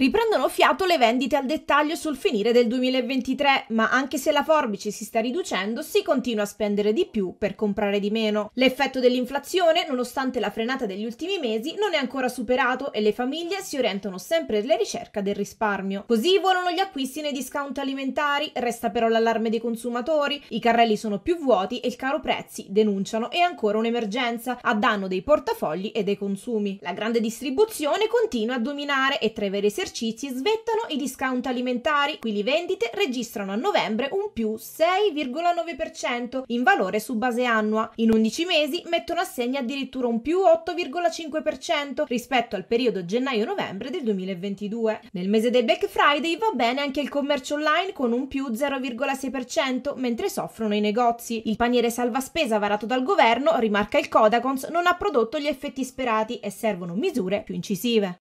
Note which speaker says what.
Speaker 1: Riprendono fiato le vendite al dettaglio sul finire del 2023, ma anche se la forbice si sta riducendo, si continua a spendere di più per comprare di meno. L'effetto dell'inflazione, nonostante la frenata degli ultimi mesi, non è ancora superato e le famiglie si orientano sempre alla ricerca del risparmio. Così volano gli acquisti nei discount alimentari, resta però l'allarme dei consumatori, i carrelli sono più vuoti e il caro prezzi, denunciano, è ancora un'emergenza a danno dei portafogli e dei consumi. La grande distribuzione continua a dominare e tra i veri esercizi esercizi svettano i discount alimentari, qui le vendite registrano a novembre un più 6,9% in valore su base annua. In 11 mesi mettono a segno addirittura un più 8,5% rispetto al periodo gennaio-novembre del 2022. Nel mese del Black Friday va bene anche il commercio online con un più 0,6%, mentre soffrono i negozi. Il paniere salva spesa varato dal governo, rimarca il Codacons, non ha prodotto gli effetti sperati e servono misure più incisive.